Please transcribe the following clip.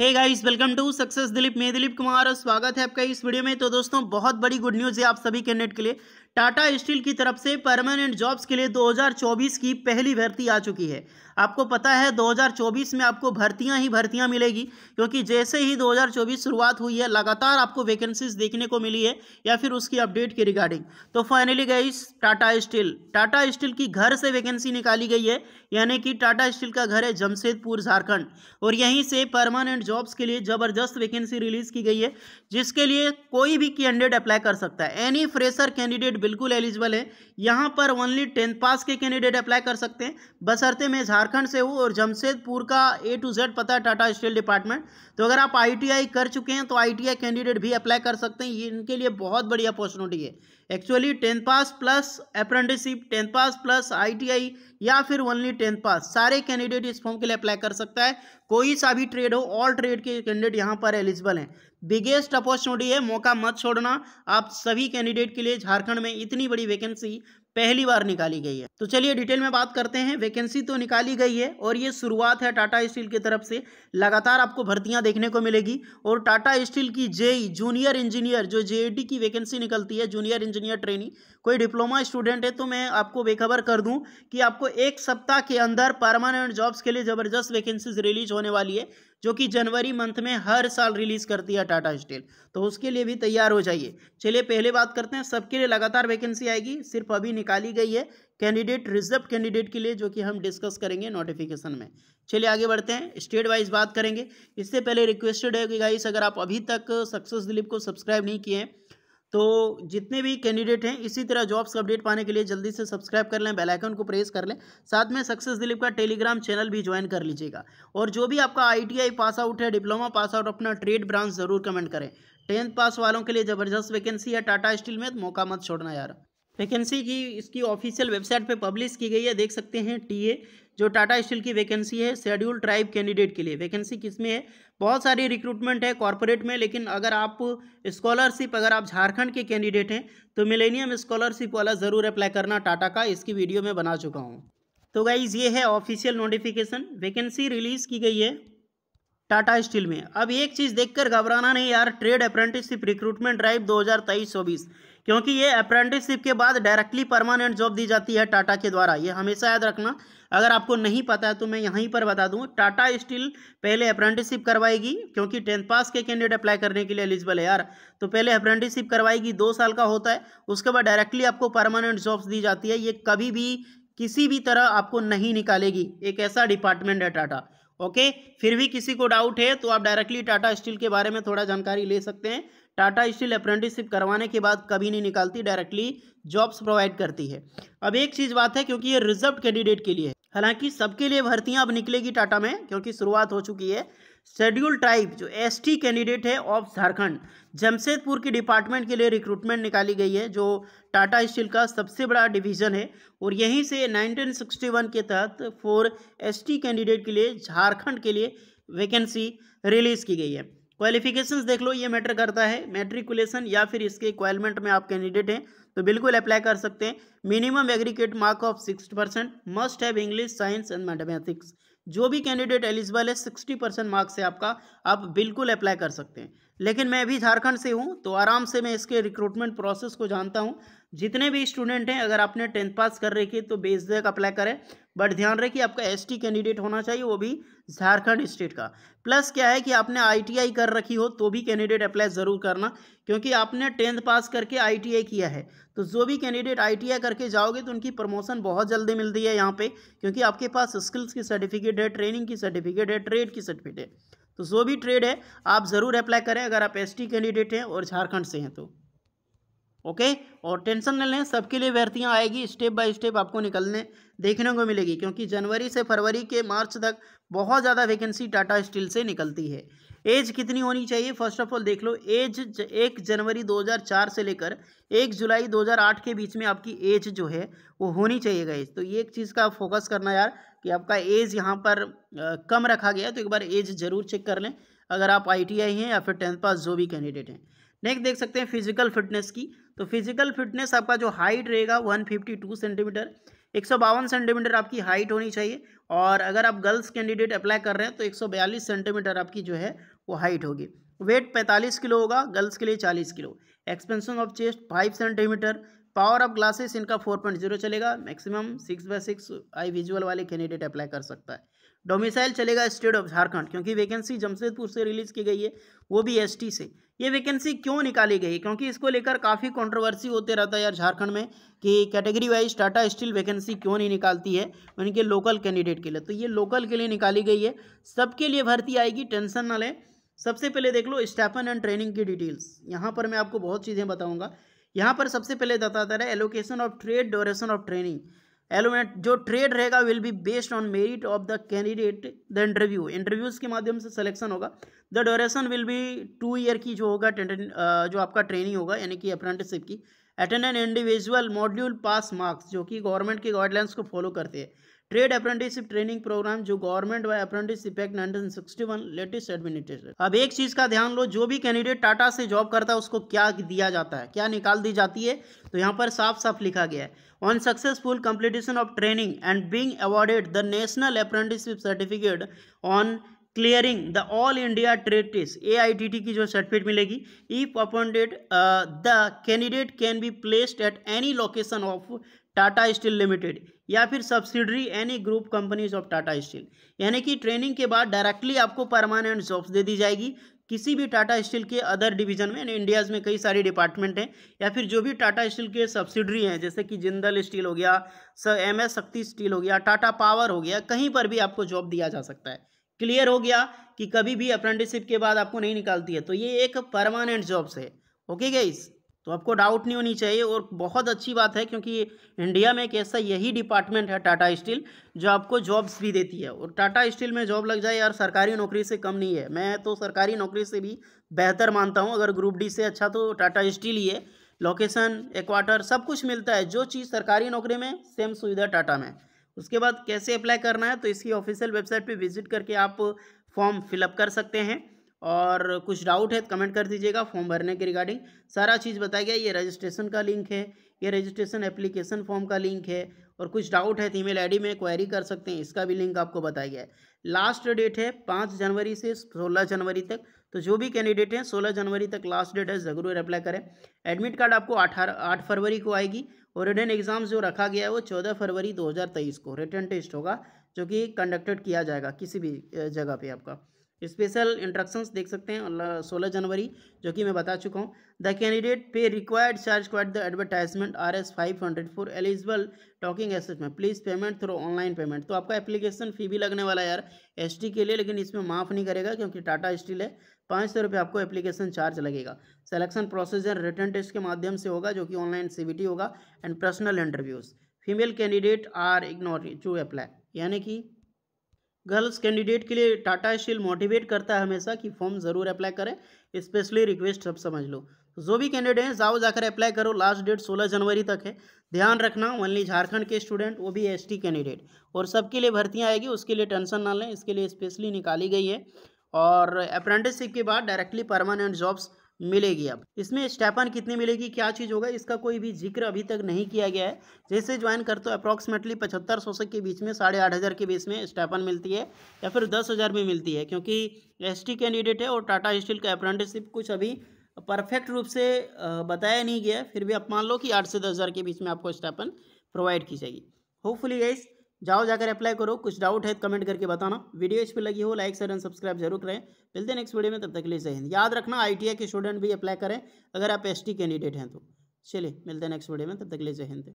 hey guys welcome to success Dilip मैं दिलीप कुमार और स्वागत है आपका इस वीडियो में तो दोस्तों बहुत बड़ी गुड न्यूज़ है आप सभी कैंडिडेट के लिए टाटा स्टील की तरफ से परमानेंट जॉब्स के लिए 2024 की पहली भर्ती आ चुकी है आपको पता है 2024 में आपको भर्तियां ही भर्तियां मिलेगी क्योंकि जैसे ही 2024 शुरुआत हुई है लगातार आपको वैकेंसीज देखने को मिली है या फिर उसकी अपडेट के रिगार्डिंग तो फाइनली गई टाटा स्टील टाटा स्टील की घर से वैकेंसी निकाली गई है यानी कि टाटा स्टील का घर है जमशेदपुर झारखंड और यहीं से परमानेंट गवर्नमेंट जॉब्स के लिए ज़बरदस्त वैकेंसी रिलीज की गई है जिसके लिए कोई भी कैंडिडेट अप्लाई कर सकता है एनी फ्रेशर कैंडिडेट बिल्कुल एलिजिबल है यहाँ पर ओनली टेंथ पास के कैंडिडेट अप्लाई कर सकते हैं बसरते में झारखंड से हूँ और जमशेदपुर का ए टू जेड पता टाटा स्टील डिपार्टमेंट तो अगर आप आई कर चुके हैं तो आई कैंडिडेट भी अप्लाई कर सकते हैं ये इनके लिए बहुत बड़ी अपॉर्चुनिटी है actually tenth pass plus apprenticeship tenth pass plus I या फिर ओनली टेंथ पास सारे कैंडिडेट इस फॉर्म के लिए अप्लाई कर सकता है कोई सा भी ट्रेड हो ऑल ट्रेड के कैंडिडेट यहाँ पर एलिजिबल हैं बिगेस्ट अपॉर्चुनिटी है मौका मत छोड़ना आप सभी कैंडिडेट के लिए झारखंड में इतनी बड़ी वैकेंसी पहली बार निकाली गई है तो चलिए डिटेल में बात करते हैं वैकेंसी तो निकाली गई है और ये शुरुआत है टाटा स्टील की तरफ से लगातार आपको भर्तियां देखने को मिलेगी और टाटा स्टील की जेई जूनियर इंजीनियर जो जेईटी की वैकेंसी निकलती है जूनियर इंजीनियर ट्रेनिंग कोई डिप्लोमा स्टूडेंट है तो मैं आपको बेखबर कर दूं कि आपको एक सप्ताह के अंदर परमानेंट जॉब्स के लिए ज़बरदस्त वैकेंसीज रिलीज होने वाली है जो कि जनवरी मंथ में हर साल रिलीज करती है टाटा स्टील तो उसके लिए भी तैयार हो जाइए चलिए पहले बात करते हैं सबके लिए लगातार वैकेंसी आएगी सिर्फ अभी निकाली गई है कैंडिडेट रिजर्व कैंडिडेट के लिए जो कि हम डिस्कस करेंगे नोटिफिकेशन में चलिए आगे बढ़ते हैं स्टेट वाइज बात करेंगे इससे पहले रिक्वेस्टेड है कि गाइस अगर आप अभी तक सक्सेस दिलीप को सब्सक्राइब नहीं किए हैं तो जितने भी कैंडिडेट हैं इसी तरह जॉब्स अपडेट पाने के लिए जल्दी से सब्सक्राइब कर लें बेलाइकन को प्रेस कर लें साथ में सक्सेस दिलीप का टेलीग्राम चैनल भी ज्वाइन कर लीजिएगा और जो भी आपका आई पास आउट है डिप्लोमा पास आउट अपना ट्रेड ब्रांच ज़रूर कमेंट करें टेंथ पास वालों के लिए ज़बरदस्त वैकेंसी है टाटा स्टील में मौका मत छोड़ना यार वैकेंसी की इसकी ऑफिशियल वेबसाइट पे पब्लिश की गई है देख सकते हैं टीए जो टाटा स्टील की वैकेंसी है शेड्यूल ट्राइब कैंडिडेट के लिए वैकेंसी किस में है बहुत सारी रिक्रूटमेंट है कॉरपोरेट में लेकिन अगर आप स्कॉलरशिप अगर आप झारखंड के कैंडिडेट हैं तो मिलेनियम स्कॉलरशिप वाला ज़रूर अप्लाई करना टाटा का इसकी वीडियो में बना चुका हूँ तो गाइज़ ये है ऑफिशियल नोटिफिकेशन वैकेंसी रिलीज़ की गई है टाटा स्टील में अब एक चीज़ देखकर घबराना नहीं यार ट्रेड अप्रेंटिसशिप रिक्रूटमेंट ड्राइव 2023 हज़ार क्योंकि ये अप्रेंटिसशिप के बाद डायरेक्टली परमानेंट जॉब दी जाती है टाटा के द्वारा ये हमेशा याद रखना अगर आपको नहीं पता है तो मैं यहीं पर बता दूं टाटा स्टील पहले अप्रेंटिसशिप करवाएगी क्योंकि टेंथ पास के कैंडिडेट अप्लाई करने के लिए एलिजिबल है यार तो पहले अप्रेंटिसशिप करवाएगी दो साल का होता है उसके बाद डायरेक्टली आपको परमानेंट जॉब्स दी जाती है ये कभी भी किसी भी तरह आपको नहीं निकालेगी एक ऐसा डिपार्टमेंट है टाटा ओके फिर भी किसी को डाउट है तो आप डायरेक्टली टाटा स्टील के बारे में थोड़ा जानकारी ले सकते हैं टाटा स्टील अप्रेंटिसशिप करवाने के बाद कभी नहीं निकालती डायरेक्टली जॉब्स प्रोवाइड करती है अब एक चीज़ बात है क्योंकि ये रिजर्व कैंडिडेट के लिए है हालांकि सबके लिए भर्तियां अब निकलेगी टाटा में क्योंकि शुरुआत हो चुकी है शेड्यूल ट्राइब जो एसटी कैंडिडेट है ऑफ झारखंड जमशेदपुर के डिपार्टमेंट के लिए रिक्रूटमेंट निकाली गई है जो टाटा स्टील का सबसे बड़ा डिवीज़न है और यहीं से 1961 के तहत फोर एसटी कैंडिडेट के लिए झारखंड के लिए वैकेंसी रिलीज़ की गई है क्वालिफिकेशंस देख लो ये मैटर करता है मेट्रिकुलेशन या फिर इसके रिक्वायरमेंट में आप कैंडिडेट हैं तो बिल्कुल अप्लाई कर सकते हैं minimum aggregate mark of six percent must have English science and mathematics जो भी कैंडिडेट एलिजिबल है सिक्सटी परसेंट मार्क्स है आपका आप बिल्कुल अप्लाई कर सकते हैं लेकिन मैं अभी झारखंड से हूँ तो आराम से मैं इसके रिक्रूटमेंट प्रोसेस को जानता हूँ जितने भी स्टूडेंट हैं अगर आपने टेंथ पास कर रखी है तो देख अप्लाई करें बट ध्यान रहे कि आपका एसटी कैंडिडेट होना चाहिए वो भी झारखंड स्टेट का प्लस क्या है कि आपने आईटीआई कर रखी हो तो भी कैंडिडेट अप्लाई ज़रूर करना क्योंकि आपने टेंथ पास करके आई किया है तो जो भी कैंडिडेट आई करके जाओगे तो उनकी प्रमोशन बहुत जल्दी मिलती है यहाँ पे क्योंकि आपके पास स्किल्स की सर्टिफिकेट है ट्रेनिंग की सर्टिफिकेट है ट्रेड की सर्टिफिकेट है तो जो भी ट्रेड है आप ज़रूर अप्लाई करें अगर आप एस कैंडिडेट हैं और झारखंड से हैं तो ओके और टेंशन न लें सबके लिए भर्तियाँ आएगी स्टेप बाय स्टेप आपको निकलने देखने को मिलेगी क्योंकि जनवरी से फरवरी के मार्च तक बहुत ज़्यादा वैकेंसी टाटा स्टील से निकलती है एज कितनी होनी चाहिए फर्स्ट ऑफ ऑल देख लो एज एक जनवरी 2004 से लेकर एक जुलाई 2008 के बीच में आपकी एज जो है वो होनी चाहिए गई तो ये एक चीज़ का फोकस करना यार कि आपका एज यहाँ पर कम रखा गया है तो एक बार एज ज़रूर चेक कर लें अगर आप आई हैं या फिर टेंथ पास जो भी कैंडिडेट हैं नेक्स्ट देख सकते हैं फिजिकल फिटनेस की तो फिजिकल फिटनेस आपका जो हाइट रहेगा टू सेंटीमीटर एक सेंटीमीटर आपकी हाइट होनी चाहिए और अगर आप गर्ल्स कैंडिडेट अप्लाई कर रहे हैं तो 142 सेंटीमीटर आपकी जो है वो हाइट होगी वेट 45 किलो होगा गर्ल्स के लिए 40 kilo expansion of chest 5 centimetre power of glasses इनका 4.0 चलेगा maximum six by six eye visual वाले कैंडिडेट अप्लाई कर सकता है डोमिसाइल चलेगा स्टेट ऑफ झारखंड क्योंकि वैकेंसी जमशेदपुर से रिलीज़ की गई है वो भी एस से ये वैकेंसी क्यों निकाली गई क्योंकि इसको लेकर काफ़ी कंट्रोवर्सी होते रहता है यार झारखंड में कि category wise Tata steel vacancy क्यों नहीं निकालती है उनके लोकल कैंडिडेट के लिए तो ये लोकल के लिए निकाली गई है सबके लिए भर्ती आएगी टेंशन ना लें सबसे पहले देख लो स्टैफन एंड ट्रेनिंग की डिटेल्स यहाँ पर मैं आपको बहुत चीज़ें बताऊँगा यहाँ पर सबसे पहले बताता रहा allocation of trade duration of training allotment जो ट्रेड रहेगा will be based on merit of the candidate the interview interviews के माध्यम से सिलेक्शन होगा the duration will be two year की जो होगा जो आपका ट्रेनिंग होगा यानी कि अप्रेंटिसशिप की attend individual module pass marks जो कि गवर्नमेंट के गाइडलाइंस को फॉलो करते हैं ट्रेड अप्रेंटिसशिप ट्रेनिंग प्रोग्राम जो government by apprentice effect one latest administration अब एक चीज का ध्यान लो जो भी कैंडिडेट टाटा से जॉब करता है उसको क्या दिया जाता है क्या निकाल दी जाती है तो यहाँ पर साफ साफ लिखा गया है on successful completion of training and being awarded the national apprenticeship certificate on clearing the all India trade test A I T T की जो सर्टिफिकेट मिलेगी if appointed the candidate can be placed at any location of Tata steel limited या फिर subsidiary any group companies of Tata steel यानी कि training के बाद directly आपको परमानेंट जॉब्स दे दी जाएगी किसी भी टाटा स्टील के अदर डिवीजन में यानी इंडियाज़ में कई सारे डिपार्टमेंट हैं या फिर जो भी टाटा स्टील के सब्सिडरी हैं जैसे कि जिंदल स्टील हो गया एम एस शक्ति स्टील हो गया टाटा पावर हो गया कहीं पर भी आपको जॉब दिया जा सकता है क्लियर हो गया कि कभी भी अप्रेंटिसशिप के बाद आपको नहीं निकालती है तो ये एक परमानेंट जॉब्स है ओके गाइस तो आपको डाउट नहीं होनी चाहिए और बहुत अच्छी बात है क्योंकि इंडिया में एक ऐसा यही डिपार्टमेंट है टाटा स्टील जो आपको जॉब्स भी देती है और टाटा स्टील में जॉब लग जाए यार सरकारी नौकरी से कम नहीं है मैं तो सरकारी नौकरी से भी बेहतर मानता हूँ अगर ग्रुप डी से अच्छा तो टाटा स्टील ही है लोकेशन एक्वाटर सब कुछ मिलता है जो चीज़ सरकारी नौकरी में सेम सुविधा टाटा में उसके बाद कैसे अप्लाई करना है तो इसकी ऑफिशियल वेबसाइट पर विजिट करके आप फॉर्म फिलअप कर सकते हैं और कुछ डाउट है तो कमेंट कर दीजिएगा फॉर्म भरने के रिगार्डिंग सारा चीज़ बताया गया ये रजिस्ट्रेशन का लिंक है ये रजिस्ट्रेशन एप्लीकेशन फॉर्म का लिंक है और कुछ डाउट है तो ईमेल आईडी में क्वेरी कर सकते हैं इसका भी लिंक आपको बताया गया है लास्ट डेट है पाँच जनवरी से सोलह जनवरी तक तो जो भी कैंडिडेट हैं सोलह जनवरी तक लास्ट डेट है ज़रूर अप्लाई करें एडमिट कार्ड आपको अठारह आठ फरवरी को आएगी और रिटर्न एग्ज़ाम जो रखा गया है वो चौदह फरवरी दो को रिटर्न टेस्ट होगा जो कि कंडक्टेड किया जाएगा किसी भी जगह पर आपका स्पेशल इंट्रक्शंस देख सकते हैं सोलह जनवरी जो कि मैं बता चुका हूँ the candidate pay required charge quite the advertisement R S five hundred four eligible talking asset में please payment through online payment तो आपका एप्लीकेशन फ़ी भी लगने वाला है यार एस के लिए लेकिन इसमें माफ़ नहीं करेगा क्योंकि टाटा स्टील है पाँच सौ रुपये आपको एप्लीकेशन चार्ज लगेगा सेलेक्शन प्रोसीजर रिटर्न टेस्ट के माध्यम से होगा जो कि ऑनलाइन सी होगा and personal interviews female candidate are ignore to apply यानी कि गर्ल्स कैंडिडेट के लिए टाटा स्टील मोटिवेट करता है हमेशा कि फॉर्म ज़रूर अप्लाई करें स्पेशली रिक्वेस्ट सब समझ लो तो जो भी कैंडिडेट हैं जाओ जाकर अप्लाई करो लास्ट डेट 16 जनवरी तक है ध्यान रखना ओनली झारखंड के स्टूडेंट वो भी एसटी कैंडिडेट और सबके लिए भर्तियाँ आएगी उसके लिए टेंशन ना लें इसके लिए स्पेशली निकाली गई है और अप्रेंटिसशिप के बाद डायरेक्टली परमानेंट जॉब्स मिलेगी अब इसमें स्टेपन कितनी मिलेगी क्या चीज़ होगा इसका कोई भी जिक्र अभी तक नहीं किया गया है जैसे ज्वाइन करते हो अप्रॉक्सीमेटली पचहत्तर सौ के बीच में साढ़े आठ हज़ार के बीच में स्टेपन मिलती है या फिर दस हज़ार में मिलती है क्योंकि एस कैंडिडेट है और टाटा स्टील का अप्रेंटिसशिप कुछ अभी परफेक्ट रूप से बताया नहीं गया फिर भी आप मान लो कि आठ से दस हज़ार के बीच में आपको स्टैपन प्रोवाइड की जाएगी होपफुली गाइस जाओ जाकर अप्लाई करो कुछ डाउट है कमेंट तो करके बताना वीडियो इस पर लगी हो लाइक शेयर एंड सब्सक्राइब जरूर करें मिलते हैं नेक्स्ट वीडियो में तब तक लिए हिंद याद रखना आई के स्टूडेंट भी अप्लाई करें अगर आप टी कैंडिडेट हैं तो चलिए मिलते हैं नेक्स्ट वीडियो में तब तक लिए हिंद